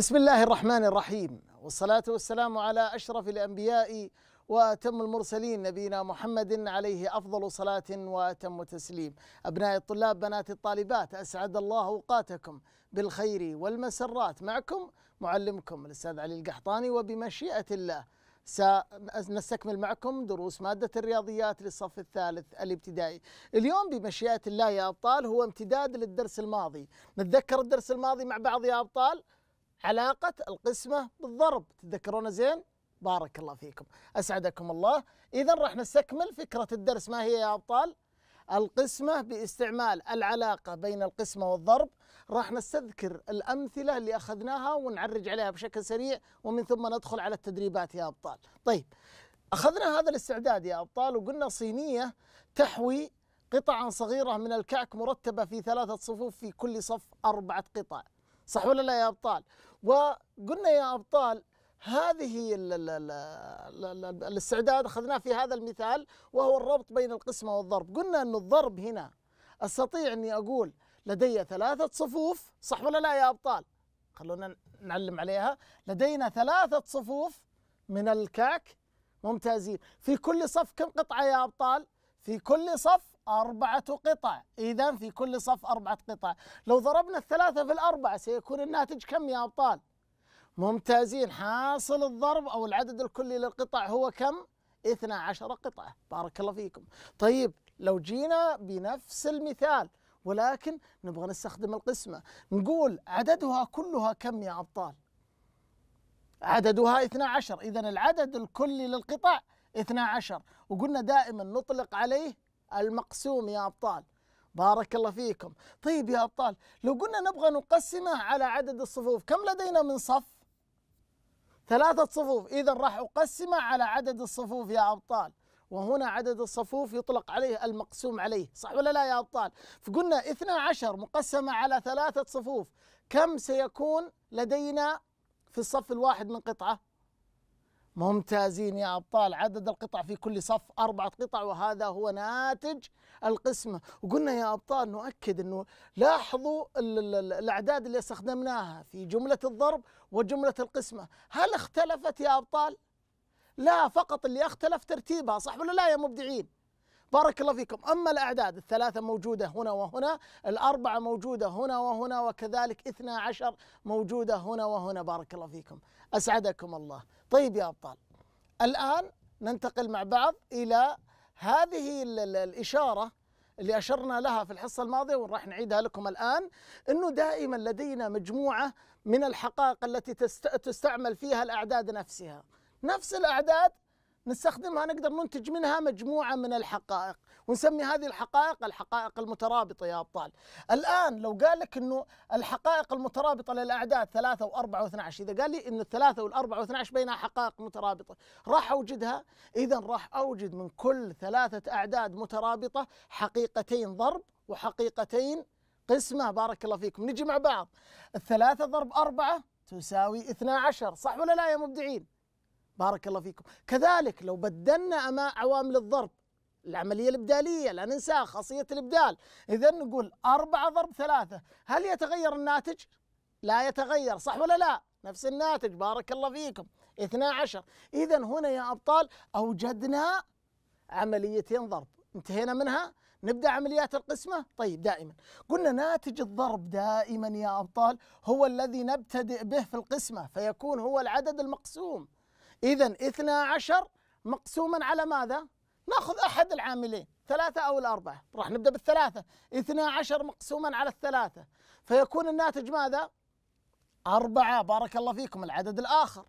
بسم الله الرحمن الرحيم والصلاة والسلام على أشرف الأنبياء وأتم المرسلين نبينا محمد عليه أفضل صلاة وأتم تسليم أبناء الطلاب بنات الطالبات أسعد الله أوقاتكم بالخير والمسرات معكم معلمكم الأستاذ علي القحطاني وبمشيئة الله سنستكمل معكم دروس مادة الرياضيات للصف الثالث الابتدائي اليوم بمشيئة الله يا أبطال هو امتداد للدرس الماضي نتذكر الدرس الماضي مع بعض يا أبطال؟ علاقة القسمة بالضرب تذكرون زين؟ بارك الله فيكم أسعدكم الله إذا راح نستكمل فكرة الدرس ما هي يا أبطال؟ القسمة باستعمال العلاقة بين القسمة والضرب راح نستذكر الأمثلة اللي أخذناها ونعرج عليها بشكل سريع ومن ثم ندخل على التدريبات يا أبطال طيب أخذنا هذا الاستعداد يا أبطال وقلنا صينية تحوي قطعا صغيرة من الكعك مرتبة في ثلاثة صفوف في كل صف أربعة قطع صح ولا لا يا ابطال وقلنا يا ابطال هذه الاستعداد اخذناه في هذا المثال وهو الربط بين القسمه والضرب قلنا ان الضرب هنا استطيع اني اقول لدي ثلاثه صفوف صح ولا لا يا ابطال خلونا نعلم عليها لدينا ثلاثه صفوف من الكعك ممتازين في كل صف كم قطعه يا ابطال في كل صف أربعة قطع إذا في كل صف أربعة قطع لو ضربنا الثلاثة في الأربعة سيكون الناتج كم يا أبطال ممتازين حاصل الضرب أو العدد الكلي للقطع هو كم 12 قطعة بارك الله فيكم طيب لو جينا بنفس المثال ولكن نبغى نستخدم القسمة نقول عددها كلها كم يا أبطال عددها 12 إذا العدد الكلي للقطع 12 وقلنا دائما نطلق عليه المقسوم يا أبطال بارك الله فيكم طيب يا أبطال لو قلنا نبغى نقسمه على عدد الصفوف كم لدينا من صف ثلاثة صفوف إذا راح أقسمه على عدد الصفوف يا أبطال وهنا عدد الصفوف يطلق عليه المقسوم عليه صح ولا لا يا أبطال فقلنا 12 مقسمة على ثلاثة صفوف كم سيكون لدينا في الصف الواحد من قطعة ممتازين يا أبطال عدد القطع في كل صف أربعة قطع وهذا هو ناتج القسمة وقلنا يا أبطال نؤكد أنه لاحظوا الأعداد اللي استخدمناها في جملة الضرب وجملة القسمة هل اختلفت يا أبطال؟ لا فقط اللي اختلف ترتيبها صح ولا لا يا مبدعين؟ بارك الله فيكم أما الأعداد الثلاثة موجودة هنا وهنا الأربعة موجودة هنا وهنا وكذلك إثنى عشر موجودة هنا وهنا بارك الله فيكم أسعدكم الله طيب يا أبطال الآن ننتقل مع بعض إلى هذه الإشارة اللي أشرنا لها في الحصة الماضية وراح نعيدها لكم الآن أنه دائما لدينا مجموعة من الحقائق التي تستعمل فيها الأعداد نفسها نفس الأعداد نستخدمها نقدر ننتج منها مجموعة من الحقائق ونسمي هذه الحقائق الحقائق المترابطة يا أبطال الآن لو قال لك أنه الحقائق المترابطة للأعداد 3 و 4 و 12 إذا قال لي أن الثلاثة والأربعة 12 بينها حقائق مترابطة راح أوجدها إذا راح أوجد من كل ثلاثة أعداد مترابطة حقيقتين ضرب وحقيقتين قسمة بارك الله فيكم نجي مع بعض الثلاثة ضرب أربعة تساوي 12 صح ولا لا يا مبدعين بارك الله فيكم كذلك لو بدلنا أما عوامل الضرب العملية الإبدالية لا ننساها خاصية الإبدال إذا نقول أربعة ضرب ثلاثة هل يتغير الناتج؟ لا يتغير صح ولا لا؟ نفس الناتج بارك الله فيكم 12 إذا هنا يا أبطال أوجدنا عمليتين ضرب انتهينا منها نبدأ عمليات القسمة طيب دائما قلنا ناتج الضرب دائما يا أبطال هو الذي نبتدئ به في القسمة فيكون هو العدد المقسوم إذا 12 مقسوما على ماذا؟ ناخذ أحد العاملين ثلاثة أو الأربعة راح نبدأ بالثلاثة 12 مقسوما على الثلاثة فيكون الناتج ماذا؟ أربعة بارك الله فيكم العدد الآخر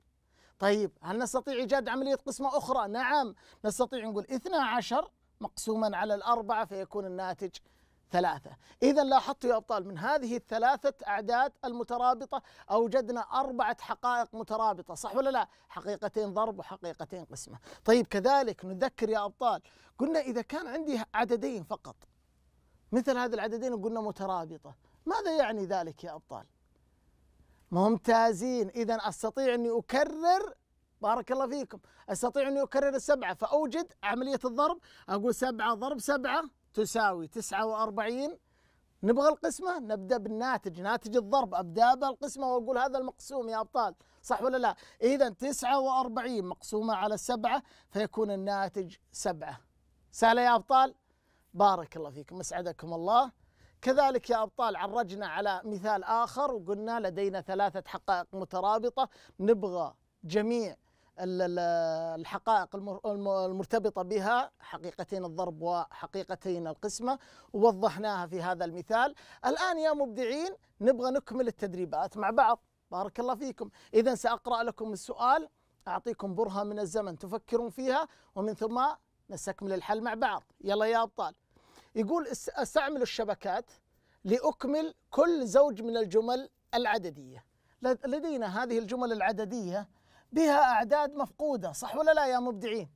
طيب هل نستطيع إيجاد عملية قسمة أخرى؟ نعم نستطيع نقول 12 مقسوما على الأربعة فيكون الناتج ثلاثة إذا لاحظتوا يا أبطال من هذه الثلاثة أعداد المترابطة أوجدنا أربعة حقائق مترابطة صح ولا لا حقيقتين ضرب وحقيقتين قسمة طيب كذلك نذكر يا أبطال قلنا إذا كان عندي عددين فقط مثل هذه العددين قلنا مترابطة ماذا يعني ذلك يا أبطال ممتازين إذا أستطيع أني أكرر بارك الله فيكم أستطيع أني أكرر السبعة فأوجد عملية الضرب أقول سبعة ضرب سبعة تساوي 49 نبغى القسمة نبدأ بالناتج ناتج الضرب أبدأ بالقسمة وأقول هذا المقسوم يا أبطال صح ولا لا إذا 49 مقسومة على 7 فيكون الناتج 7 سهلة يا أبطال بارك الله فيكم أسعدكم الله كذلك يا أبطال عرجنا على مثال آخر وقلنا لدينا ثلاثة حقائق مترابطة نبغى جميع الحقائق المرتبطة بها حقيقتين الضرب وحقيقتين القسمة ووضحناها في هذا المثال الآن يا مبدعين نبغى نكمل التدريبات مع بعض بارك الله فيكم إذا سأقرأ لكم السؤال أعطيكم برهة من الزمن تفكرون فيها ومن ثم نستكمل الحل مع بعض يلا يا أبطال يقول استعمل الشبكات لأكمل كل زوج من الجمل العددية لدينا هذه الجمل العددية بها أعداد مفقودة صح ولا لا يا مبدعين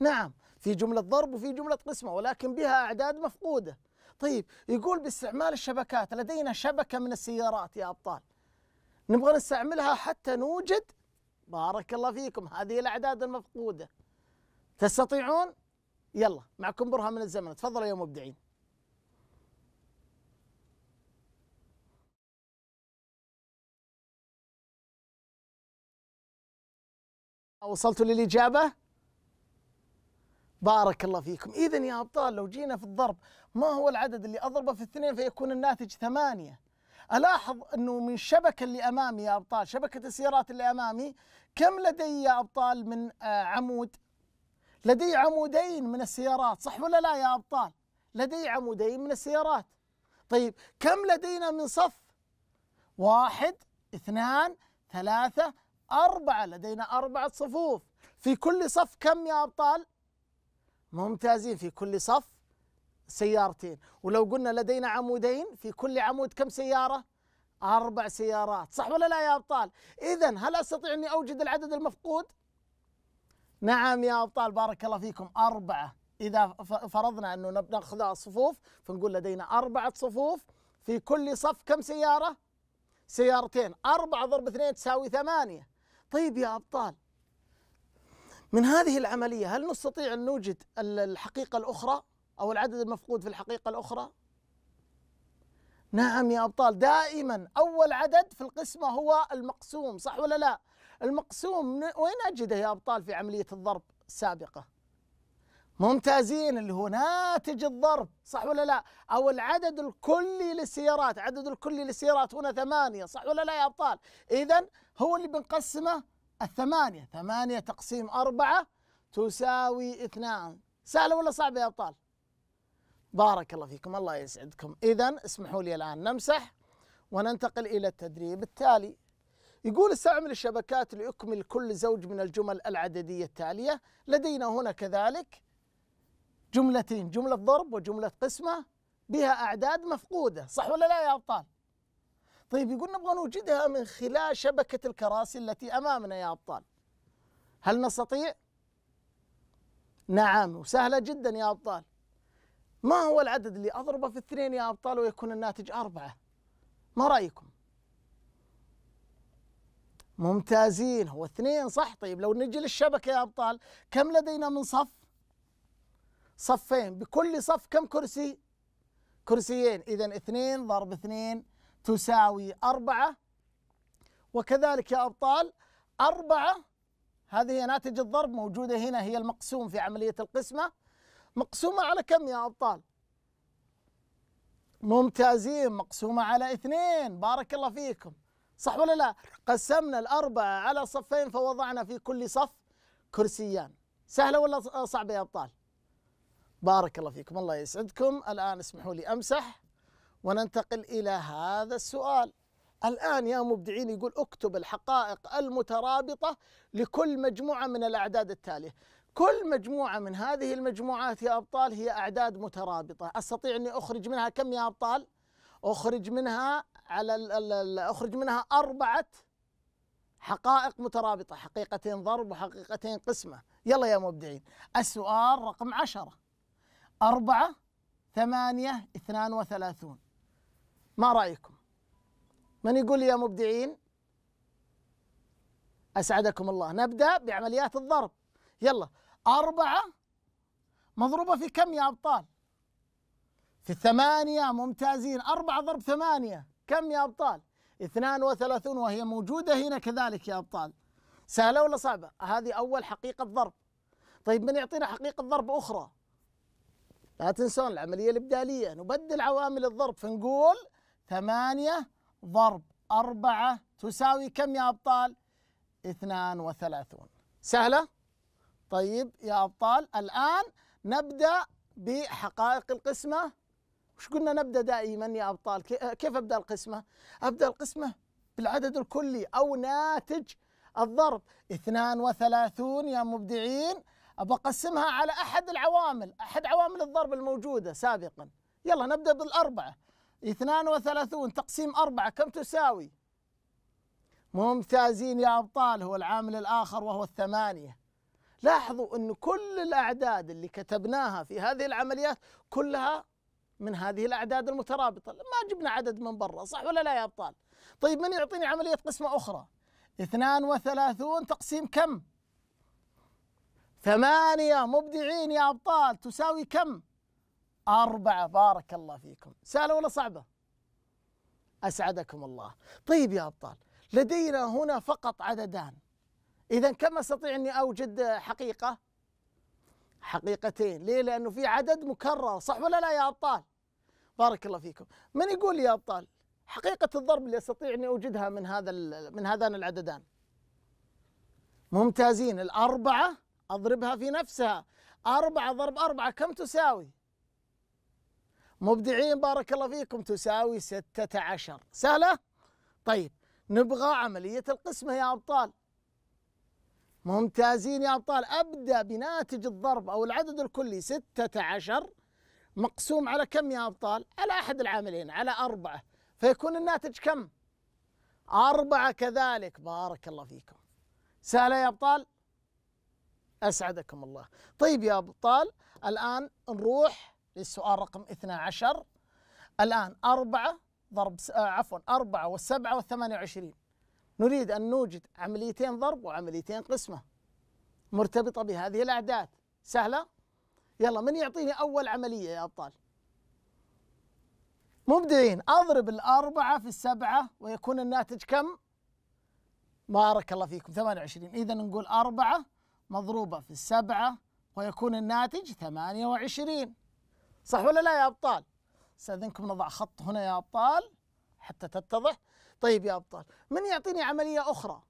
نعم في جملة ضرب وفي جملة قسمة ولكن بها أعداد مفقودة طيب يقول باستعمال الشبكات لدينا شبكة من السيارات يا أبطال نبغى نستعملها حتى نوجد بارك الله فيكم هذه الأعداد المفقودة تستطيعون يلا معكم برهان من الزمن تفضلوا يا مبدعين وصلتوا للإجابة؟ بارك الله فيكم إذا يا أبطال لو جينا في الضرب ما هو العدد اللي أضربه في اثنين فيكون الناتج ثمانية ألاحظ أنه من شبكة اللي أمامي يا أبطال شبكة السيارات اللي أمامي كم لدي يا أبطال من آه، عمود لدي عمودين من السيارات صح ولا لا يا أبطال لدي عمودين من السيارات طيب كم لدينا من صف واحد اثنان ثلاثة أربعة لدينا أربعة صفوف في كل صف كم يا أبطال؟ ممتازين في كل صف سيارتين ولو قلنا لدينا عمودين في كل عمود كم سيارة؟ أربع سيارات صح ولا لا يا أبطال؟ إذا هل أستطيع أني أوجد العدد المفقود؟ نعم يا أبطال بارك الله فيكم أربعة إذا فرضنا أنه نأخذ صفوف فنقول لدينا أربعة صفوف في كل صف كم سيارة؟ سيارتين أربعة ضرب اثنين تساوي ثمانية طيب يا أبطال من هذه العملية هل نستطيع أن نوجد الحقيقة الأخرى أو العدد المفقود في الحقيقة الأخرى نعم يا أبطال دائما أول عدد في القسمة هو المقسوم صح ولا لا المقسوم وين أجده يا أبطال في عملية الضرب السابقة ممتازين اللي هو ناتج الضرب صح ولا لا أو العدد الكلي للسيارات عدد الكلي للسيارات هنا ثمانية صح ولا لا يا أبطال إذا هو اللي بنقسمه الثمانية ثمانية تقسيم أربعة تساوي اثنان سهلة ولا صعبة يا أبطال بارك الله فيكم الله يسعدكم إذا اسمحوا لي الآن نمسح وننتقل إلى التدريب التالي يقول استعمل الشبكات ليكمل كل زوج من الجمل العددية التالية لدينا هنا كذلك جملتين جملة ضرب وجملة قسمة بها أعداد مفقودة صح ولا لا يا أبطال طيب يقول نبغى نوجدها من خلال شبكة الكراسي التي أمامنا يا أبطال هل نستطيع؟ نعم وسهلة جدا يا أبطال ما هو العدد اللي أضربه في اثنين يا أبطال ويكون الناتج أربعة ما رأيكم؟ ممتازين هو اثنين صح طيب لو نجي للشبكة يا أبطال كم لدينا من صف؟ صفين بكل صف كم كرسي كرسيين إذا اثنين ضرب اثنين تساوي أربعة وكذلك يا أبطال أربعة هذه ناتج الضرب موجودة هنا هي المقسوم في عملية القسمة مقسومة على كم يا أبطال ممتازين مقسومة على اثنين بارك الله فيكم صح ولا لا قسمنا الأربعة على صفين فوضعنا في كل صف كرسيان سهلة ولا صعبة يا أبطال بارك الله فيكم الله يسعدكم الآن اسمحوا لي أمسح وننتقل إلى هذا السؤال الآن يا مبدعين يقول اكتب الحقائق المترابطة لكل مجموعة من الأعداد التالية كل مجموعة من هذه المجموعات يا أبطال هي أعداد مترابطة أستطيع أني أخرج منها كم يا أبطال؟ أخرج منها على الـ الـ الـ أخرج منها أربعة حقائق مترابطة حقيقتين ضرب وحقيقتين قسمة يلا يا مبدعين السؤال رقم عشرة أربعة ثمانية اثنان وثلاثون ما رأيكم من يقول لي يا مبدعين أسعدكم الله نبدأ بعمليات الضرب يلا أربعة مضروبة في كم يا أبطال في الثمانية ممتازين أربعة ضرب ثمانية كم يا أبطال اثنان وثلاثون وهي موجودة هنا كذلك يا أبطال سهلة ولا صعبة هذه أول حقيقة ضرب طيب من يعطينا حقيقة ضرب أخرى لا تنسون العملية الإبدالية نبدل عوامل الضرب فنقول ثمانية ضرب أربعة تساوي كم يا أبطال؟ اثنان وثلاثون سهلة؟ طيب يا أبطال الآن نبدأ بحقائق القسمة وش قلنا نبدأ دائما يا أبطال كيف أبدأ القسمة؟ أبدأ القسمة بالعدد الكلي أو ناتج الضرب 32 يا مبدعين ابى اقسمها على احد العوامل احد عوامل الضرب الموجوده سابقا يلا نبدا بالاربعه 32 تقسيم أربعة كم تساوي ممتازين يا أبطال هو العامل الآخر وهو الثمانية لاحظوا أن كل الأعداد اللي كتبناها في هذه العمليات كلها من هذه الأعداد المترابطة ما جبنا عدد من برا صح ولا لا يا أبطال طيب من يعطيني عملية قسمة أخرى 32 تقسيم كم ثمانية مبدعين يا أبطال تساوي كم؟ أربعة بارك الله فيكم سهلة ولا صعبة؟ أسعدكم الله طيب يا أبطال لدينا هنا فقط عددان إذا كم أستطيع أني أوجد حقيقة؟ حقيقتين ليه؟ لأنه في عدد مكرر صح ولا لا يا أبطال؟ بارك الله فيكم من يقول يا أبطال حقيقة الضرب اللي أستطيع أني أوجدها من هذا من هذان العددان ممتازين الأربعة أضربها في نفسها أربعة ضرب أربعة كم تساوي مبدعين بارك الله فيكم تساوي ستة عشر سهلة طيب نبغى عملية القسمة يا أبطال ممتازين يا أبطال أبدأ بناتج الضرب أو العدد الكلي ستة عشر مقسوم على كم يا أبطال على أحد العاملين على أربعة فيكون الناتج كم أربعة كذلك بارك الله فيكم سهلة يا أبطال أسعدكم الله طيب يا أبطال الآن نروح للسؤال رقم 12 الآن أربعة ضرب س... آه عفوا أربعة والسبعة والثمانية وعشرين نريد أن نوجد عمليتين ضرب وعمليتين قسمة مرتبطة بهذه الأعداد سهلة؟ يلا من يعطيني أول عملية يا أبطال؟ مبدعين أضرب الأربعة في السبعة ويكون الناتج كم؟ بارك الله فيكم 28 إذا نقول أربعة مضروبة في السبعة ويكون الناتج 28 صح ولا لا يا أبطال؟ استاذنكم نضع خط هنا يا أبطال حتى تتضح طيب يا أبطال من يعطيني عملية أخرى؟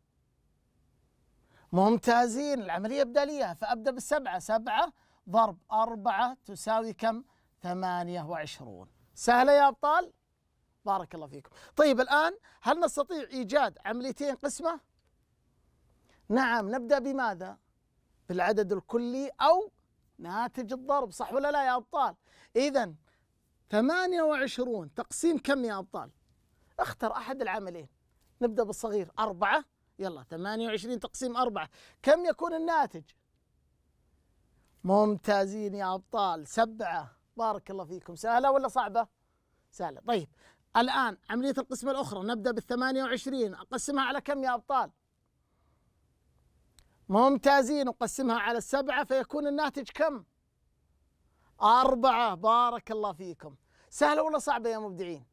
ممتازين العملية بدالية فأبدأ بالسبعة سبعة ضرب أربعة تساوي كم؟ 28 سهلة يا أبطال؟ بارك الله فيكم طيب الآن هل نستطيع إيجاد عمليتين قسمة؟ نعم نبدأ بماذا؟ بالعدد الكلي أو ناتج الضرب صح ولا لا يا أبطال إذا 28 تقسيم كم يا أبطال اختر أحد العملين نبدأ بالصغير أربعة يلا 28 تقسيم أربعة كم يكون الناتج ممتازين يا أبطال سبعة بارك الله فيكم سهلة ولا صعبة سهلة طيب الآن عملية القسمة الأخرى نبدأ بالثمانية وعشرين أقسمها على كم يا أبطال ممتازين نقسمها على السبعة فيكون الناتج كم؟ أربعة بارك الله فيكم سهلة ولا صعبة يا مبدعين؟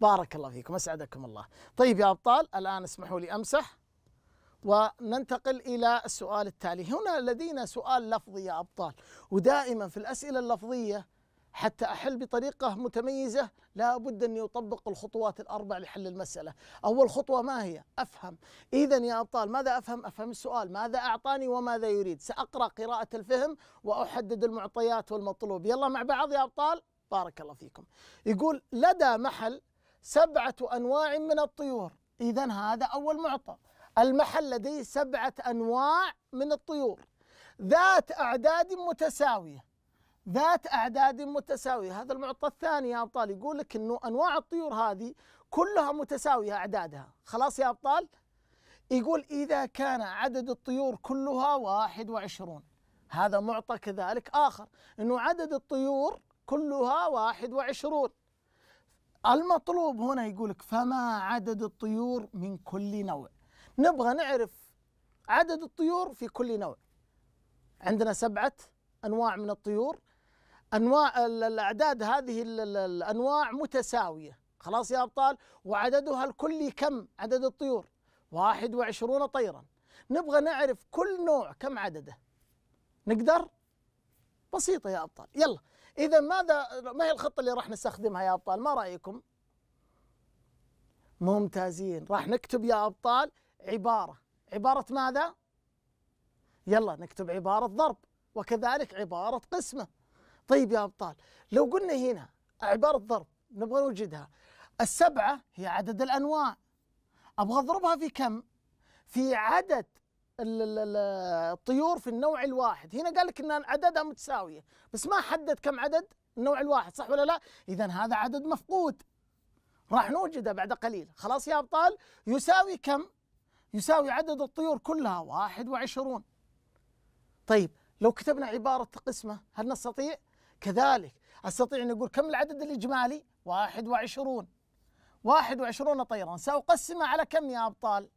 بارك الله فيكم أسعدكم الله طيب يا أبطال الآن اسمحوا لي أمسح وننتقل إلى السؤال التالي هنا لدينا سؤال لفظي يا أبطال ودائما في الأسئلة اللفظية حتى أحل بطريقة متميزة لا بد أن يطبق الخطوات الأربع لحل المسألة أول خطوة ما هي؟ أفهم إذا يا أبطال ماذا أفهم؟ أفهم السؤال ماذا أعطاني وماذا يريد؟ سأقرأ قراءة الفهم وأحدد المعطيات والمطلوب يلا مع بعض يا أبطال بارك الله فيكم يقول لدى محل سبعة أنواع من الطيور إذا هذا أول معطى المحل لديه سبعة أنواع من الطيور ذات أعداد متساوية ذات أعداد متساوية هذا المعطى الثاني يا أبطال يقول لك أنه أنواع الطيور هذه كلها متساوية أعدادها خلاص يا أبطال يقول إذا كان عدد الطيور كلها 21 هذا معطى كذلك آخر أنه عدد الطيور كلها 21 المطلوب هنا يقولك فما عدد الطيور من كل نوع نبغى نعرف عدد الطيور في كل نوع عندنا سبعة أنواع من الطيور انواع الاعداد هذه الانواع متساويه خلاص يا ابطال وعددها الكلي كم عدد الطيور 21 طيرا نبغى نعرف كل نوع كم عدده نقدر بسيطه يا ابطال يلا اذا ماذا ما هي الخطه اللي راح نستخدمها يا ابطال ما رايكم ممتازين راح نكتب يا ابطال عباره عباره ماذا يلا نكتب عباره ضرب وكذلك عباره قسمه طيب يا أبطال لو قلنا هنا عبارة ضرب نبغى نوجدها السبعة هي عدد الأنواع أبغى أضربها في كم في عدد الطيور في النوع الواحد هنا قال لك ان عددها متساويه بس ما حدد كم عدد النوع الواحد صح ولا لا اذا هذا عدد مفقود راح نوجده بعد قليل خلاص يا ابطال يساوي كم يساوي عدد الطيور كلها 21 طيب لو كتبنا عباره قسمه هل نستطيع كذلك أستطيع أن أقول كم العدد الإجمالي 21 21 طيران سأقسمها على كم يا أبطال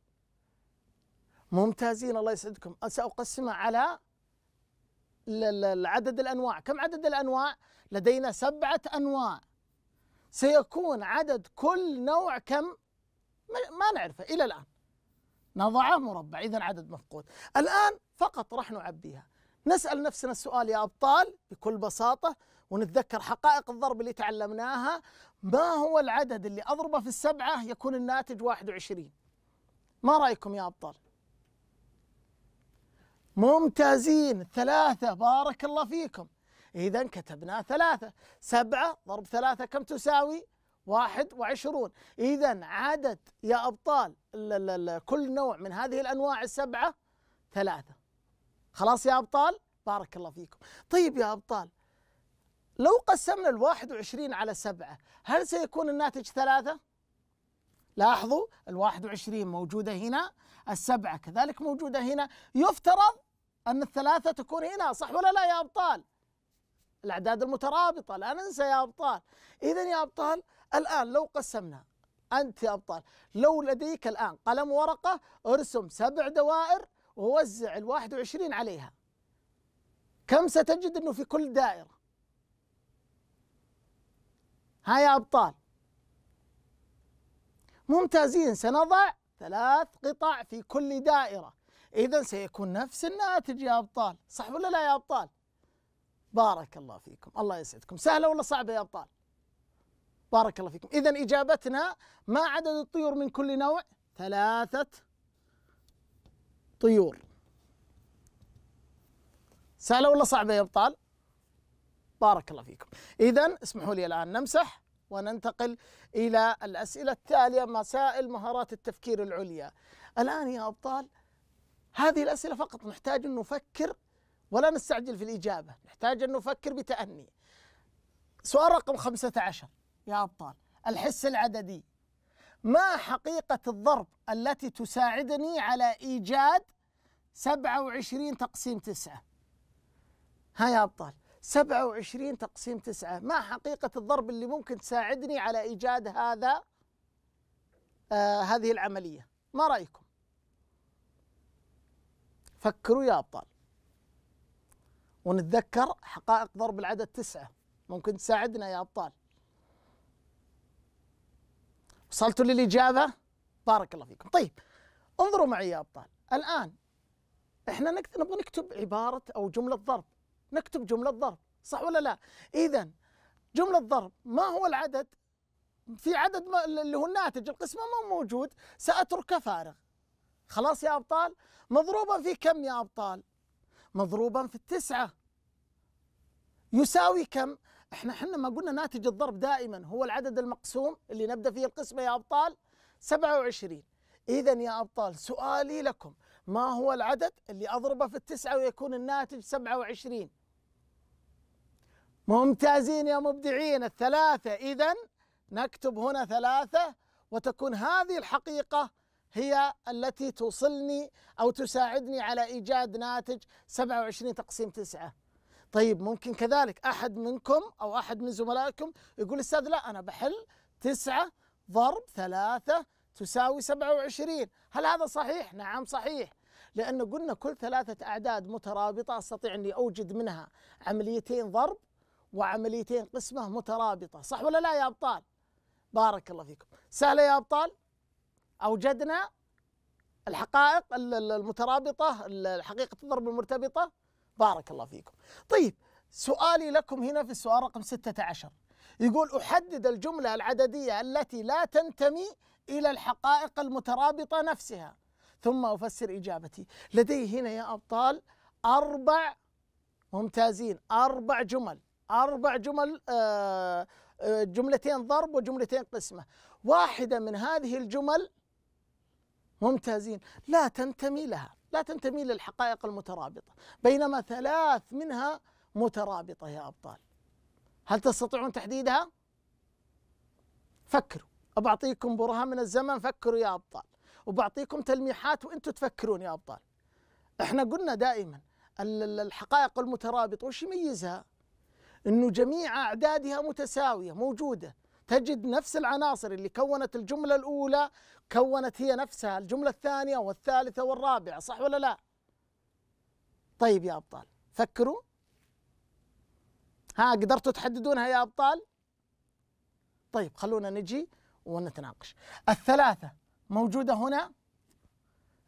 ممتازين الله يسعدكم سأقسمها على عدد الأنواع كم عدد الأنواع لدينا سبعة أنواع سيكون عدد كل نوع كم ما نعرفه إلى الآن نضعه مربع إذا عدد مفقود الآن فقط راح نعبيها نسأل نفسنا السؤال يا أبطال بكل بساطة ونتذكر حقائق الضرب اللي تعلمناها ما هو العدد اللي أضربه في السبعة يكون الناتج 21 ما رأيكم يا أبطال ممتازين ثلاثة بارك الله فيكم إذا كتبنا ثلاثة سبعة ضرب ثلاثة كم تساوي واحد وعشرون إذا عدد يا أبطال كل نوع من هذه الأنواع السبعة ثلاثة خلاص يا أبطال بارك الله فيكم طيب يا أبطال لو قسمنا ال 21 على سبعة هل سيكون الناتج ثلاثة؟ لاحظوا ال 21 موجودة هنا السبعة كذلك موجودة هنا يفترض أن الثلاثة تكون هنا صح ولا لا يا أبطال؟ الأعداد المترابطة لا ننسى يا أبطال إذا يا أبطال الآن لو قسمنا أنت يا أبطال لو لديك الآن قلم ورقة ارسم سبع دوائر ووزع ال 21 عليها كم ستجد انه في كل دائره ها يا ابطال ممتازين سنضع ثلاث قطع في كل دائره اذا سيكون نفس الناتج يا ابطال صح ولا لا يا ابطال بارك الله فيكم الله يسعدكم سهله ولا صعبه يا ابطال بارك الله فيكم إذا إجابتنا ما عدد الطيور من كل نوع ثلاثة طيور سهلة ولا صعبة يا أبطال؟ بارك الله فيكم إذا اسمحوا لي الآن نمسح وننتقل إلى الأسئلة التالية مسائل مهارات التفكير العليا الآن يا أبطال هذه الأسئلة فقط نحتاج أن نفكر ولا نستعجل في الإجابة نحتاج أن نفكر بتأني سؤال رقم 15 يا أبطال الحس العددي ما حقيقة الضرب التي تساعدني على إيجاد 27 تقسيم 9 ها يا أبطال 27 تقسيم 9 ما حقيقة الضرب اللي ممكن تساعدني على إيجاد هذا آه هذه العملية ما رأيكم فكروا يا أبطال ونتذكر حقائق ضرب العدد 9 ممكن تساعدنا يا أبطال وصلتوا للإجابة بارك الله فيكم طيب انظروا معي يا أبطال الآن احنا نبغى نكتب عبارة أو جملة ضرب نكتب جملة ضرب صح ولا لا إذا جملة ضرب ما هو العدد في عدد اللي هو الناتج القسمة ما موجود سأتركه فارغ خلاص يا أبطال مضروبا في كم يا أبطال مضروبا في التسعة يساوي كم احنا احنا ما قلنا ناتج الضرب دائما هو العدد المقسوم اللي نبدا فيه القسمه يا ابطال 27 اذا يا ابطال سؤالي لكم ما هو العدد اللي اضربه في التسعه ويكون الناتج 27 ممتازين يا مبدعين الثلاثه اذا نكتب هنا ثلاثه وتكون هذه الحقيقه هي التي توصلني او تساعدني على ايجاد ناتج 27 تقسيم 9 طيب ممكن كذلك احد منكم او احد من زملائكم يقول استاذ لا انا بحل 9 ضرب 3 تساوي 27 هل هذا صحيح؟ نعم صحيح لأنه قلنا كل ثلاثة أعداد مترابطة أستطيع أني أوجد منها عمليتين ضرب وعمليتين قسمة مترابطة صح ولا لا يا أبطال؟ بارك الله فيكم سهلة يا أبطال أوجدنا الحقائق المترابطة حقيقة الضرب المرتبطة بارك الله فيكم طيب سؤالي لكم هنا في السؤال رقم 16 يقول أحدد الجملة العددية التي لا تنتمي إلى الحقائق المترابطة نفسها ثم أفسر إجابتي لدي هنا يا أبطال أربع ممتازين أربع جمل أربع جمل آه، آه، جملتين ضرب وجملتين قسمة واحدة من هذه الجمل ممتازين لا تنتمي لها لا تنتمي للحقائق المترابطة بينما ثلاث منها مترابطة يا أبطال هل تستطيعون تحديدها؟ فكروا أبعطيكم برهان من الزمن فكروا يا أبطال وبعطيكم تلميحات وأنتم تفكرون يا أبطال احنا قلنا دائما الحقائق المترابطة وش يميزها؟ أنه جميع أعدادها متساوية موجودة تجد نفس العناصر اللي كونت الجملة الأولى كونت هي نفسها الجملة الثانية والثالثة والرابعة صح ولا لا؟ طيب يا أبطال فكروا ها قدرتوا تحددونها يا أبطال؟ طيب خلونا نجي ونتناقش الثلاثة موجودة هنا؟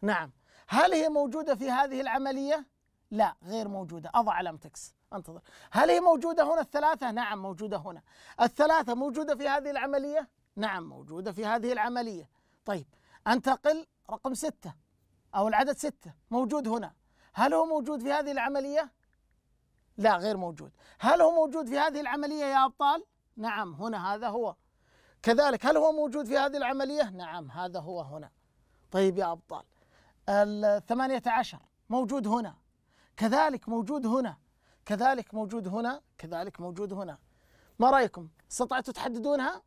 نعم هل هي موجودة في هذه العملية؟ لا غير موجودة أضع علامة إكس انتظر هل هي موجودة هنا الثلاثة؟ نعم موجودة هنا الثلاثة موجودة في هذه العملية؟ نعم موجودة في هذه العملية طيب أنتقل رقم ستة أو العدد ستة موجود هنا هل هو موجود في هذه العملية؟ لا غير موجود هل هو موجود في هذه العملية يا أبطال؟ نعم هنا هذا هو كذلك هل هو موجود في هذه العملية؟ نعم هذا هو هنا طيب يا أبطال الثمانية عشر موجود هنا كذلك موجود هنا كذلك موجود هنا كذلك موجود هنا ما رايكم استطعتوا تحددونها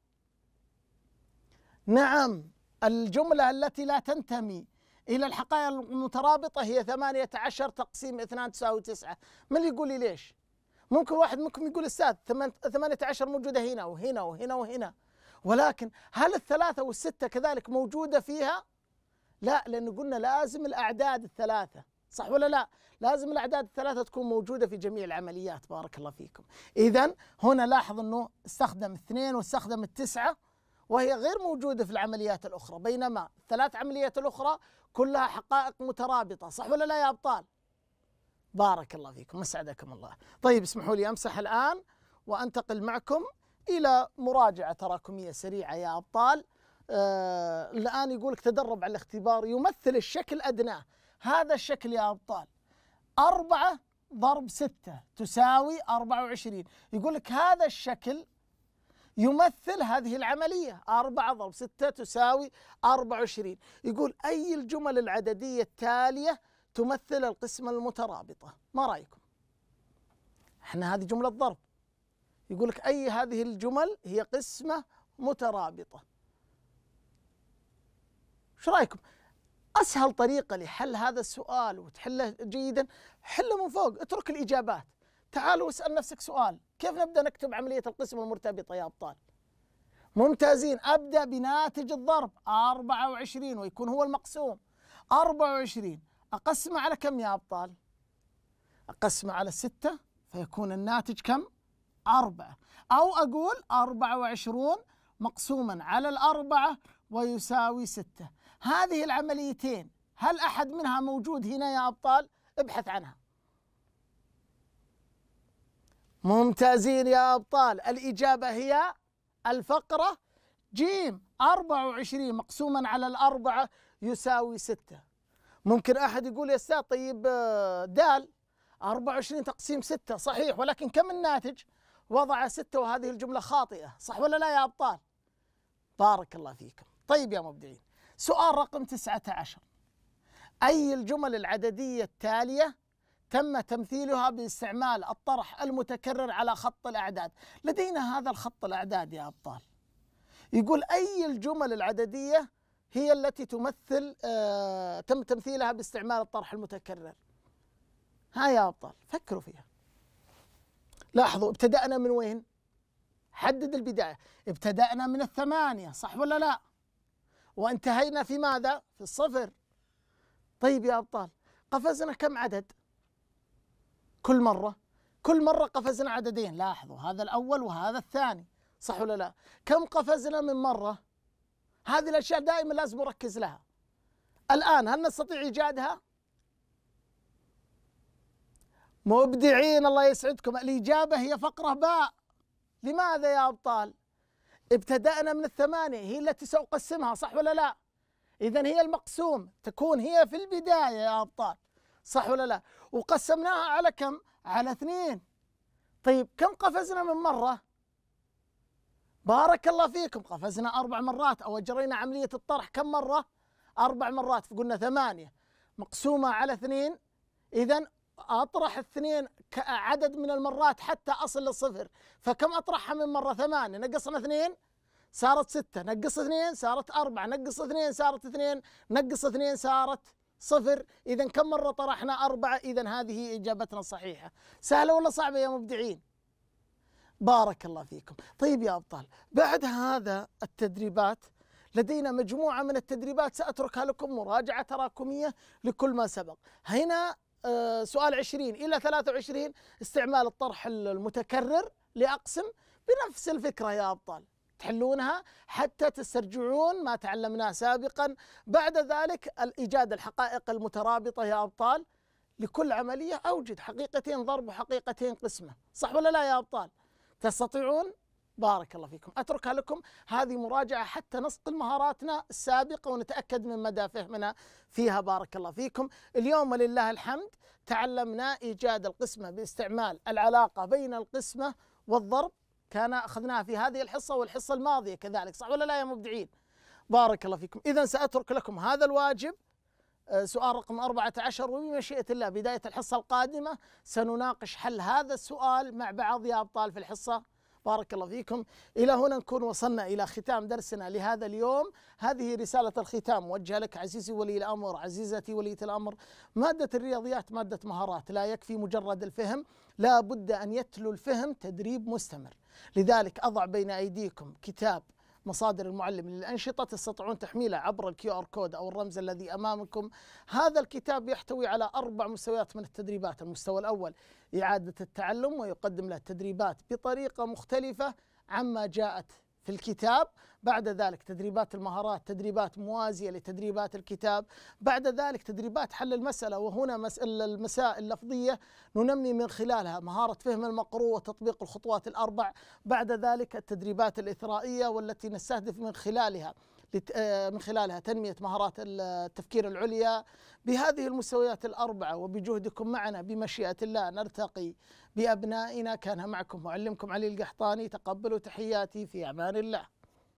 نعم الجمله التي لا تنتمي الى الحقائق المترابطه هي 18 تقسيم 2 تساوي 9 من اللي يقول لي ليش ممكن واحد منكم يقول استاذ 18 موجوده هنا وهنا وهنا وهنا ولكن هل الثلاثه والسته كذلك موجوده فيها لا لأنه قلنا لازم الأعداد الثلاثة صح ولا لا؟ لازم الاعداد الثلاثه تكون موجوده في جميع العمليات بارك الله فيكم. اذا هنا لاحظ انه استخدم اثنين واستخدم التسعه وهي غير موجوده في العمليات الاخرى بينما الثلاث عمليات الاخرى كلها حقائق مترابطه صح ولا لا يا ابطال؟ بارك الله فيكم اسعدكم الله. طيب اسمحوا لي امسح الان وانتقل معكم الى مراجعه تراكميه سريعه يا ابطال. آه الان لك تدرب على الاختبار يمثل الشكل ادناه هذا الشكل يا أبطال أربعة ضرب ستة تساوي أربعة وعشرين يقول لك هذا الشكل يمثل هذه العملية أربعة ضرب ستة تساوي أربعة وعشرين يقول أي الجمل العددية التالية تمثل القسمة المترابطة ما رأيكم احنا هذه جملة ضرب يقول لك أي هذه الجمل هي قسمة مترابطة شو رأيكم أسهل طريقة لحل هذا السؤال وتحله جيدا حله من فوق اترك الإجابات تعال واسأل نفسك سؤال كيف نبدأ نكتب عملية القسم المرتبطة يا أبطال ممتازين أبدأ بناتج الضرب 24 ويكون هو المقسوم 24 أقسمه على كم يا أبطال أقسمه على 6 فيكون الناتج كم 4 أو أقول 24 مقسوما على الأربعة ويساوي ستة هذه العمليتين هل احد منها موجود هنا يا ابطال؟ ابحث عنها. ممتازين يا ابطال، الاجابه هي الفقره جيم 24 مقسوما على الاربعه يساوي 6. ممكن احد يقول يا استاذ طيب آه، دال 24 تقسيم 6 صحيح ولكن كم الناتج؟ وضع 6 وهذه الجمله خاطئه، صح ولا لا يا ابطال؟ بارك الله فيكم. طيب يا مبدعين سؤال رقم 19 أي الجمل العددية التالية تم تمثيلها باستعمال الطرح المتكرر على خط الأعداد لدينا هذا الخط الأعداد يا أبطال يقول أي الجمل العددية هي التي تمثل آه تم تمثيلها باستعمال الطرح المتكرر ها يا أبطال فكروا فيها لاحظوا ابتدأنا من وين؟ حدد البداية ابتدأنا من الثمانية صح ولا لا؟ وانتهينا في ماذا؟ في الصفر طيب يا أبطال قفزنا كم عدد؟ كل مرة كل مرة قفزنا عددين لاحظوا هذا الأول وهذا الثاني صح ولا لا؟ كم قفزنا من مرة؟ هذه الأشياء دائما لازم نركز لها الآن هل نستطيع إيجادها؟ مبدعين الله يسعدكم الإجابة هي فقرة باء لماذا يا أبطال؟ ابتدأنا من الثمانية هي التي سأقسمها صح ولا لا إذا هي المقسوم تكون هي في البداية يا أبطال صح ولا لا وقسمناها على كم على اثنين طيب كم قفزنا من مرة بارك الله فيكم قفزنا أربع مرات أو أجرينا عملية الطرح كم مرة أربع مرات فقلنا ثمانية مقسومة على اثنين إذا اطرح اثنين عدد من المرات حتى اصل للصفر فكم اطرحها من مره ثمانيه نقصنا اثنين صارت ستة نقص اثنين صارت أربعة نقص اثنين صارت اثنين نقص اثنين صارت صفر إذا كم مرة طرحنا أربعة إذا هذه إجابتنا الصحيحة سهلة ولا صعبة يا مبدعين بارك الله فيكم طيب يا أبطال بعد هذا التدريبات لدينا مجموعة من التدريبات سأتركها لكم مراجعة تراكمية لكل ما سبق هنا آه، سؤال 20 إلى 23 استعمال الطرح المتكرر لأقسم بنفس الفكرة يا أبطال تحلونها حتى تسترجعون ما تعلمناه سابقا بعد ذلك الإيجاد الحقائق المترابطة يا أبطال لكل عملية أوجد حقيقتين ضرب وحقيقتين قسمة صح ولا لا يا أبطال تستطيعون بارك الله فيكم أتركها لكم هذه مراجعة حتى نصقل مهاراتنا السابقة ونتأكد من مدى فهمنا فيها بارك الله فيكم اليوم ولله الحمد تعلمنا إيجاد القسمة باستعمال العلاقة بين القسمة والضرب كان أخذناها في هذه الحصة والحصة الماضية كذلك صح ولا لا يا مبدعين بارك الله فيكم إذا سأترك لكم هذا الواجب آه، سؤال رقم 14 وبمشيئة الله بداية الحصة القادمة سنناقش حل هذا السؤال مع بعض يا أبطال في الحصة بارك الله فيكم إلى هنا نكون وصلنا إلى ختام درسنا لهذا اليوم هذه رسالة الختام موجهة لك عزيزي ولي الأمر عزيزتي ولية الأمر مادة الرياضيات مادة مهارات لا يكفي مجرد الفهم لا بد أن يتلو الفهم تدريب مستمر لذلك أضع بين أيديكم كتاب مصادر المعلم للأنشطة تستطيعون تحميله عبر الكيو آر كود أو الرمز الذي أمامكم هذا الكتاب يحتوي على أربع مستويات من التدريبات المستوى الأول إعادة التعلم ويقدم له تدريبات بطريقة مختلفة عما جاءت في الكتاب بعد ذلك تدريبات المهارات تدريبات موازية لتدريبات الكتاب بعد ذلك تدريبات حل المسألة وهنا مسألة المسائل اللفظية ننمي من خلالها مهارة فهم المقروء وتطبيق الخطوات الأربع بعد ذلك التدريبات الإثرائية والتي نستهدف من خلالها آه، من خلالها تنمية مهارات التفكير العليا بهذه المستويات الأربعة وبجهدكم معنا بمشيئة الله نرتقي بأبنائنا كان معكم معلمكم علي القحطاني تقبلوا تحياتي في أمان الله